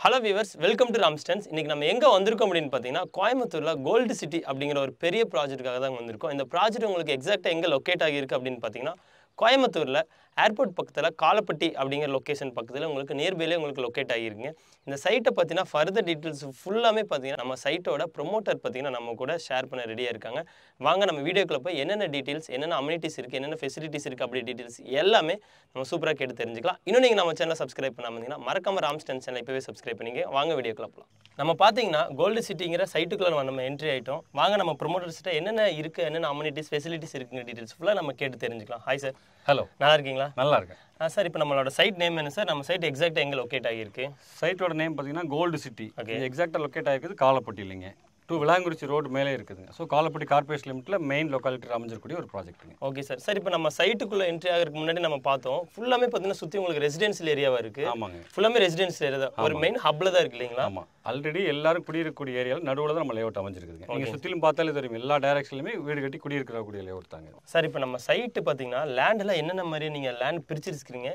hello viewers welcome to ராம்ஸ்டன்ஸ் இன்றைக்கி நம்ம எங்கே வந்திருக்கோம் அப்படின்னு பார்த்தீங்கன்னா கோயம்புத்தூரில் கோல்டு சிட்டி அப்படிங்கிற ஒரு பெரிய ப்ராஜெக்ட்டுக்காக தான் வந்திருக்கோம் இந்த ப்ராஜெக்ட் உங்களுக்கு எக்ஸாக்டாக எங்கே லொக்கேட் ஆகியிருக்கு அப்படின்னு பார்த்தீங்கன்னா கோயம்புத்தூரில் ஏர்போர்ட் பக்கத்தில் காலப்பட்டி அப்படிங்கிற லொக்கேஷன் பக்கத்தில் உங்களுக்கு நியர்பைலே உங்களுக்கு லொக்கேட் ஆகியிருக்குங்க இந்த சைட்டை பார்த்தீங்கன்னா ஃபர்தர் டீட்டெயில்ஸ் ஃபுல்லாமே பார்த்தீங்கன்னா நம்ம சைட்டோட ப்ரொமோட்டர் பார்த்தீங்கன்னா நம்ம கூட ஷேர் பண்ண ரெடியாக இருக்காங்க வாங்க நம்ம வீடியோக்குள்ள போய் என்னென்ன டீட்டெயில்ஸ் என்னென்ன அம்யூனிட்டிஸ் இருக்குது என்னென்ன ஃபெசிலிட்டிஸ் இருக்குது அப்படி டீட்டெயில்ஸ் எல்லாமே நம்ம சூப்பராக கேட்டு தெரிஞ்சுக்கலாம் இன்னும் நீங்கள் நம்ம சேனல் சப்ஸ்கிரைப் பண்ணாமல் இருந்தீங்கன்னா மறக்காம டென் சேனல் இப்போவே சப்ஸ்கிரைப் பண்ணிங்க வாங்க வீடியோக்குள்ள போகலாம் நம்ம பார்த்தீங்கன்னா கோல்டு சிட்டிங்கிற சைட்டுக்குள்ளே நம்ம என்ட்ரி ஆகிட்டோம் வாங்க நம்ம ப்ரொமோட்டர்ஸ்கிட்ட என்னென்ன இருக்குது என்னென்ன அம்யூனிட்டிஸ் ஃபெசிலிட்டிஸ் இருக்குங்கிற டீட்டெயில்ஸ் ஃபுல்லாக நம்ம கேட்டு தெரிஞ்சுக்கலாம் ஹாய் சார் ஹலோ நல்லா இருக்கீங்களா நல்லா இருக்கேன் ஆ சார் இப்போ நம்மளோட சைட் நேம் என்ன சார் நம்ம சைட் எக்ஸாக்டாக எங்கே லொக்கேட் ஆகியிருக்கு சைட்டோட நேம் பார்த்தீங்கன்னா கோல்டு சிட்டி ஓகே எக்ஸாக்டாக லொக்கேட் ஆகிருக்குது காலப்பட்டி இல்லைங்க டூ விளாங்குறிச்சி ரோடு மேலே இருக்குதுங்க ஸோ காலப்பட்டி கார்பரேஷன் லிமிட்டில் மெயின் லொக்காலிட்டியில் அமைஞ்சிருக்கூடிய ஒரு ப்ராஜெக்ட்டுங்க ஓகே சார் சார் இப்போ நம்ம சைட்டுக்குள்ளே என்ட்ரி ஆகிறதுக்கு முன்னாடி நம்ம பார்த்தோம் ஃபுல்லாமே பார்த்தீங்கன்னா சுற்றி உங்களுக்கு ரெசிடென்சியல் ஏரியாவாக இருக்கு ஆமாங்க ஃபுல்லாமே ரெசிடென்சியல் ஏரியா தான் ஒரு மெயின் ஹப்பில் தான் இருக்கு இல்லைங்களா ஆமாம் ஆல்ரெடி எல்லாரும் குடியிருக்கக்கூடிய ஏரியாவில் நடுவில் தான் நம்ம லேவுட் அமைஞ்சிருக்குது நீங்கள் சுற்றிலும் பார்த்தாலே தெரியும் எல்லா டேரக்ஷன்லையுமே வீடு கட்டி குடியிருக்கக்கூடிய லேவுட் தாங்க சார் இப்போ நம்ம சைட்டு பார்த்தீங்கன்னா லேண்டில் என்னென்ன மாதிரி நீங்கள் லேண்ட் பிரிச்சிருக்கிறீங்க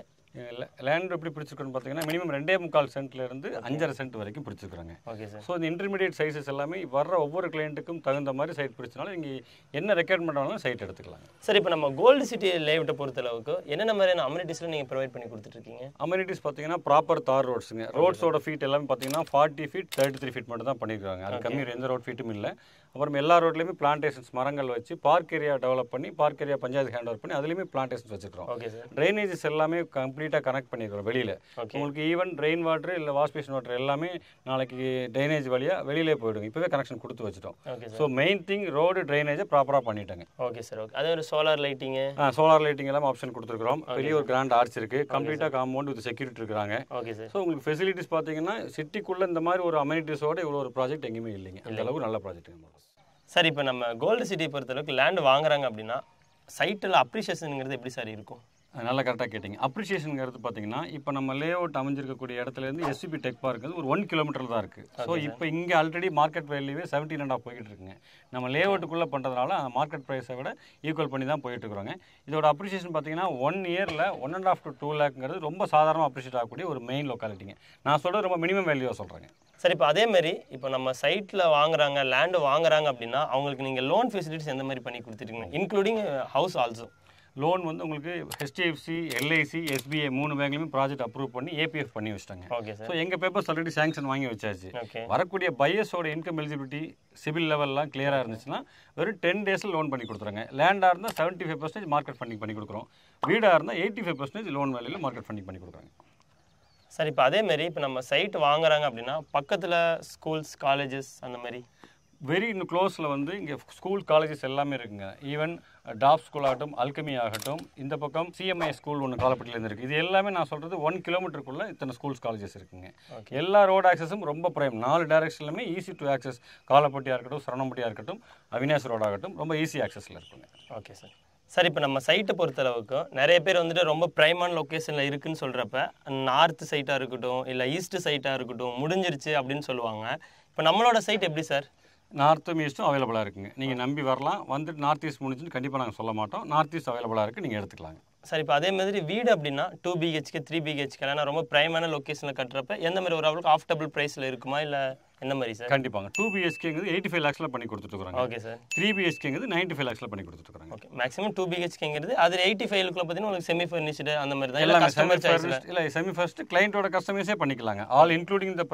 லேண்ட் எப்படி பிடிச்சிருக்கோன்னு பார்த்தீங்கன்னா மினிமம் ரெண்டே முக்கால் சென்ட்லேருந்து அஞ்சரை சென்ட் வரைக்கும் பிடிச்சிருக்காங்க ஓகே சார் ஸோ இந்த இன்டர்மீடியட் சைஸஸ் எல்லாமே வர்ற ஒவ்வொரு கிளைண்ட்டுக்கும் தகுந்த மாதிரி சைட் பிடிச்சனால நீங்கள் என்ன ரெக்கமெண்ட் ஆனாலும் சைட் எடுத்துக்கலாம் சார் இப்போ நம்ம கோல்டு சிட்டி லேவிட்ட பொறுத்த அளவுக்கு என்னென்ன மாதிரியான அமெனிட்டிஸில் நீங்கள் ப்ரொவைட் பண்ணி கொடுத்துட்ருக்கீங்க அமெனிட்டிஸ் பார்த்தீங்கன்னா ப்ராப்பர் தார் ரோட்ஸுங்க ரோட்ஸோட ஃபீட் எல்லாமே பார்த்தீங்கன்னா forty feet thirty three feet மட்டும் தான் பண்ணியிருக்காங்க அது கம்மி எந்த ரோட் ஃபீட்டும் இல்லை அப்புறம் எல்லா ரோட்லையுமே பிளான்டேஷன்ஸ் மரங்கள் வச்சு பார்க் ஏரியா டெவலப் பண்ணி park area panchayat hand over பண்ணி அதுலேயுமே பிளான்டேஷன்ஸ் வச்சுருக்கோம் ட்ரைனேஜஸ் எல்லாமே கம்ப்ளீட்டாக கனெக்ட் பண்ணியிருக்கோம் வெளியில் உங்களுக்கு ஈவன் ட்ரெயின் வாட்டர் இல்லை வாஷ்பேஷன் வாட்டர் எல்லாமே நாளைக்கு ட்ரைனேஜ் வழியாக வெளியிலே போயிடும் இப்போவே கனெக்ஷன் கொடுத்து வச்சுட்டோம் ஸோ மெயின் திங் ரோடு ட்ரைனேஜை ப்ராப்பராக பண்ணிட்டாங்க ஓகே சார் ஓகே அதே ஒரு சோலார் லைட்டிங் ஆ சோலார் லைட்டிங் எல்லாம் ஆப்ஷன் கொடுத்துருக்கோம் பெரிய ஒரு கிராண்ட் ஆர்ச் இருக்குது கம்ப்ளீட்டாக காம்பவுண்ட் வித் செக்யூரிட்டி இருக்கிறாங்க ஓகே சார் ஸோ உங்களுக்கு ஃபெசிலிட்டிஸ் பார்த்தீங்கன்னா சிட்டிக்குள்ளே இந்த மாதிரி ஒரு அமெனிட்டிஸோட இவ்வளோ ஒரு ப்ராஜெக்ட் எங்கேயுமே இல்லைங்க அந்த அளவுக்கு நல்ல ப்ராஜெக்ட் சார் இப்போ நம்ம கோல்டு சிட்டியை பொறுத்தளவுக்கு லேண்டு வாங்குறாங்க அப்படின்னா சைட்டில் அப்ரிஷியேஷனுங்கிறது எப்படி சார் இருக்கும் நல்லா கரெக்டாக கேட்டிங்க அப்ரிஷியேஷனுங்கிறது பார்த்தீங்கன்னா இப்போ நம்ம லே அவுட் அமைஞ்சிருக்கக்கூடிய இடத்துலேருந்து எஸ்சிபி டெக் பார்க் வந்து ஒரு ஒன் கிலோமீட்டர் தான் இருக்குது ஸோ இப்போ இங்கே ஆல்ரெடி மார்க்கெட் வேல்யூவே செவன்டீன் அண்ட் ஆஃப் போயிட்டு இருக்குங்க நம்ம லே அவுட்டுக்குள்ளே பண்ணுறதுனால மார்க்கெட் ப்ரைஸை விட ஈக்குவல் பண்ணி தான் இருக்கிறோங்க இதோட அப்ரிஷியேஷன் பார்த்தீங்கன்னா ஒன் இயரில் one and half to two லேக்ங்கிறது ரொம்ப சாதாரணமாக அப்ரிஷியேட் ஆகக்கூடிய ஒரு மெயின் லொக்காலிட்டிங்க நான் சொல்கிறது ரொம்ப மினிமம் வேல்யூவாக சொல்கிறேங்க சரி இப்போ அதேமாரி இப்போ நம்ம சைட்டில் வாங்குறாங்க லேண்டு வாங்குறாங்க அப்படின்னா அவங்களுக்கு நீங்கள் லோன் ஃபெசிலிட்டிஸ் எந்த மாதிரி பண்ணி கொடுத்துருக்கீங்க இன்க்ளூடிங் ஹவுஸ் ஆல்சோ லோன் வந்து உங்களுக்கு ஹெச்டிஎஃப்சி எல்ஐசி எஸ்பிஐ மூணு பேங்க்லையும் ப்ராஜெக்ட் அப்ரூவ் பண்ணி ஏபிஎஃப் பண்ணி வச்சிட்டாங்க ஓகே ஸோ எங்கள் பேப்பர்ஸ் ஆல்ரெடி சாங்ஷன் வாங்கி வச்சாச்சு வரக்கூடிய பையஸோட இன்கம் எலிஜிபிலிட்டி சிவில் லெவல்லாம் கிளியராக இருந்துச்சுன்னா வெறும் டென் டேஸில் லோன் பண்ணி கொடுத்துருங்க லேண்டாக இருந்தால் seventy five percentage market funding பண்ணி கொடுக்குறோம் வீடாக இருந்தால் எயிட்டி ஃபைவ் பர்சன்டேஜ் லோன் வேலையில் மார்க்கெட் ஃபண்டிங் பண்ணி கொடுக்குறாங்க சார் இப்போ அதேமாரி இப்போ நம்ம சைட் வாங்குறாங்க அப்படின்னா பக்கத்தில் ஸ்கூல்ஸ் காலேஜஸ் அந்த மாதிரி வெரி இன்னும் க்ளோஸில் வந்து இங்கே ஸ்கூல் காலேஜஸ் எல்லாமே இருக்குங்க ஈவன் டாப் ஸ்கூல் ஆகட்டும் அல்கமி ஆகட்டும் இந்த பக்கம் சிஎம்ஐ ஸ்கூல் ஒன்று காலப்பட்டிலேருந்து இருக்குது இது எல்லாமே நான் சொல்கிறது ஒன் கிலோமீட்டருக்குள்ளே இத்தனை ஸ்கூல்ஸ் காலேஜஸ் இருக்குங்க எல்லா ரோட் ஆக்சஸும் ரொம்ப பிரைம் நாலு டேரக்ஷன்லுமே ஈஸி டு ஆக்சஸ் காலப்பட்டியாக இருக்கட்டும் சரணம்பட்டியாக இருக்கட்டும் அவினாஷ் ரோடாகட்டும் ஆகட்டும் ரொம்ப ஈஸி ஆக்சஸில் இருக்குங்க ஓகே சார் சார் இப்போ நம்ம சைட்டை பொறுத்தளவுக்கு நிறைய பேர் வந்துட்டு ரொம்ப ப்ரைமான லொக்கேஷனில் இருக்குன்னு சொல்கிறப்ப நார்த்து சைட்டாக இருக்கட்டும் இல்லை ஈஸ்ட்டு சைட்டாக இருக்கட்டும் முடிஞ்சிருச்சு அப்படின்னு சொல்லுவாங்க இப்போ நம்மளோட சைட் எப்படி சார் நார்த்தும் ஈஸ்ட்டும் அவைலபிளாக இருக்குங்க நீங்கள் நம்பி வரலாம் வந்துட்டு நார்த் ஈஸ்ட் முடிஞ்சுன்னு கண்டிப்பாக நாங்கள் சொல்ல மாட்டோம் நார்த் ஈஸ்ட் அவைலபிளாக இருக்குது நீங்கள் எடுத்துக்கலாங்க சார் இப்போ அதே மாதிரி வீடு அப்படின்னா டூ பிஹெச்கே த்ரீ பிஹெச்கே ஏன்னா ரொம்ப பிரைமான லொக்கேஷனில் கட்டுறப்ப எந்த மாதிரி ஒரு அவளுக்கு ஆஃப்டபிள் ப்ரைஸில் இருக்குமா இல்லை என்ன மாதிரி சார் கண்டிப்பாங்க டூ பிஹெச்கேங்கிறது எயிட்டி ஃபைவ் லேக்ஸில் பண்ணி கொடுத்துட்டுருக்காங்க ஓகே சார் த்ரீ பிஹெச்கேங்கிறது நைன்ட்டி ஃபைவ் லேக்ஸில் பண்ணி கொடுத்துட்டுருக்காங்க ஓகே மேக்ஸிமம் டூ பிஹெச்கேங்கிறது அது எயிட்டி ஃபைவ்க்குள்ள பார்த்தீங்கன்னா உங்களுக்கு செமி ஃபர்னிஷ்டு அந்த மாதிரி தான் எல்லாமே செமி ஃபர்னிஷ்ட் இல்லை செமி ஃபர்ஸ்ட் கிளைண்டோட கஸ்டமைஸே பண்ணிக்கலாங்க ஆல் இன்க்ளூடிங் இந்த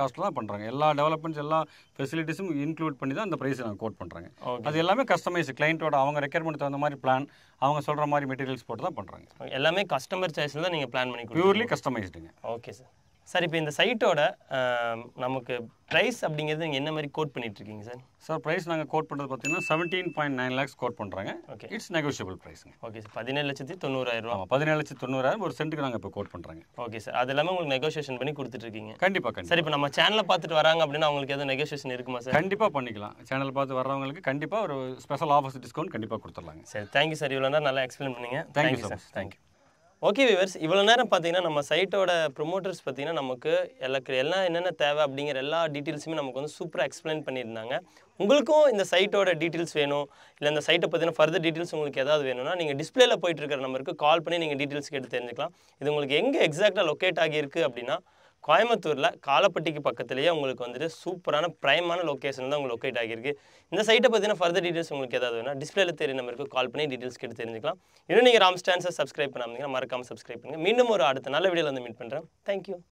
காஸ்ட்டில் தான் பண்ணுறாங்க எல்லா டெவலப்மெண்ட்ஸ் எல்லா ஃபெசிலிட்டிஸும் இன்க்ளூட் பண்ணி தான் அந்த ப்ரைஸ் நாங்கள் கோட் பண்ணுறாங்க அது எல்லாமே கஸ்டமைஸ் கிளைண்டோட அவங்க ரெக்யர்மெண்ட் தகுந்த மாதிரி பிளான் அவங்க சொல்கிற மாதிரி மெட்டீரியல்ஸ் போட்டு தான் பண்ணுறாங்க எல்லாமே கஸ்டமர் சாய்ஸில் தான் நீங்கள் பிளான் பண்ணி பியூர்லி கஸ்டமைஸ்டுங்க ஓகே சார் சார் இப்போ இந்த சைட்டோட நமக்கு ப்ரைஸ் அப்படிங்கிறது நீங்கள் என்ன மாதிரி கோட் பண்ணிட்டுருக்கீங்க சார் சார் ப்ரைஸ் நாங்கள் கோட் பண்ணுறது பார்த்தீங்கன்னா seventeen point nine lakhs quote பண்ணுறாங்க ஓகே இட்ஸ் நெகோஷியபிள் ப்ரைஸுங்க ஓகே சார் பதினேழு லட்சத்தி தொண்ணூறாயிரம் ரூபா பதினேழு லட்சத்தி தொண்ணூறாயிரம் ஒரு சென்ட்டுக்கு நாங்கள் இப்போ கோட் பண்ணுறாங்க ஓகே சார் அது இல்லாமல் உங்களுக்கு நெகோஷியேஷன் பண்ணி கொடுத்துட்ருக்கீங்க கண்டிப்பாக சார் இப்போ நம்ம சேனலை பார்த்துட்டு வராங்க அப்படின்னா அவங்களுக்கு எதுவும் நெகோஷியேஷன் இருக்குமா சார் கண்டிப்பாக பண்ணிக்கலாம் சேனல் பார்த்து வரவங்களுக்கு கண்டிப்பாக ஒரு ஸ்பெஷல் ஆஃபர்ஸ் டிஸ்கவுண்ட் கண்டிப்பாக கொடுத்துடலாங்க சார் தேங்க்யூ சார் இவ்வளோ நல்லா எக்ஸ்பிளைன் பண்ணுங்க thank you sir thank you okay viewers இவ்வளோ நேரம் பார்த்தீங்கன்னா நம்ம சைட்டோட ப்ரொமோட்டர்ஸ் பார்த்தீங்கன்னா நமக்கு எல்லா எல்லாம் என்னென்ன தேவை அப்படிங்கிற எல்லா டீட்டெயில்ஸுமே நமக்கு வந்து சூப்பராக எக்ஸ்பிளைன் பண்ணியிருந்தாங்க உங்களுக்கும் இந்த சைட்டோட டீட்டெயில்ஸ் வேணும் இல்லை இந்த சைட்டை பார்த்தீங்கன்னா ஃபர்தர் டீட்டெயில்ஸ் உங்களுக்கு ஏதாவது வேணும்னா நீங்கள் டிஸ்பிளேல போயிட்டு இருக்கிற நம்பருக்கு கால் பண்ணி நீங்கள் டீட்டெயில்ஸ் கேட்டு தெரிஞ்சுக்கலாம் இது உங்களுக்கு எங்கே எக்ஸாக்டாக லொக்கேட் ஆகியிருக்கு அப்படின்னா கோயம்புத்தூரில் காலப்பட்டிக்கு பக்கத்துலேயே உங்களுக்கு வந்துட்டு சூப்பரான ப்ரைமான லொக்கேஷன் தான் உங்களுக்கு லொக்கேட் ஆகியிருக்கு இந்த சைட்டை பார்த்தீங்கன்னா ஃபர்தர் டீட்டெயில்ஸ் உங்களுக்கு ஏதாவது வேணா டிஸ்பிளேல தெரிய நம்பருக்கு கால் பண்ணி டீட்டெயில்ஸ் கேட்டு தெரிஞ்சுக்கலாம் இன்னும் நீங்கள் ஸ்டான்ஸை சப்ஸ்கிரைப் பண்ணாமல் மறக்காமல் சப்ஸ்கிரைப் பண்ணுங்கள் மீண்டும் ஒரு அடுத்த நல்ல வீடியோவில் வந்து மீட் பண்ணுறேன் தேங்க்யூ